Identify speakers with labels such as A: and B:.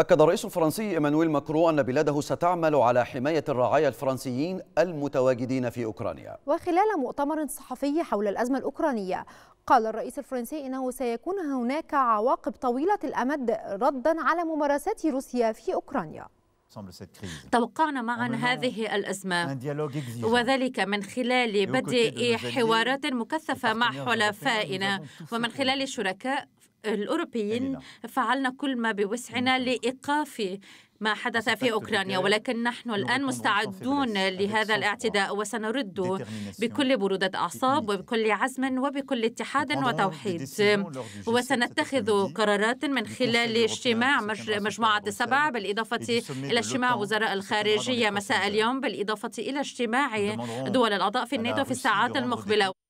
A: أكد الرئيس الفرنسي إيمانويل ماكرو أن بلاده ستعمل على حماية الرعايا الفرنسيين المتواجدين في أوكرانيا
B: وخلال مؤتمر صحفي حول الأزمة الأوكرانية قال الرئيس الفرنسي إنه سيكون هناك عواقب طويلة الأمد ردا على ممارسات روسيا في أوكرانيا
C: توقعنا معا هذه الأزمة وذلك من خلال بدء حوارات مكثفة مع حلفائنا ومن خلال شركاء الأوروبيين فعلنا كل ما بوسعنا لإيقاف ما حدث في أوكرانيا ولكن نحن الآن مستعدون لهذا الاعتداء وسنرد بكل برودة أعصاب وبكل عزم وبكل اتحاد وتوحيد وسنتخذ قرارات من خلال اجتماع مجموعة السبع بالإضافة إلى اجتماع وزراء الخارجية مساء اليوم بالإضافة إلى اجتماع دول الأعضاء في الناتو في الساعات المقبلة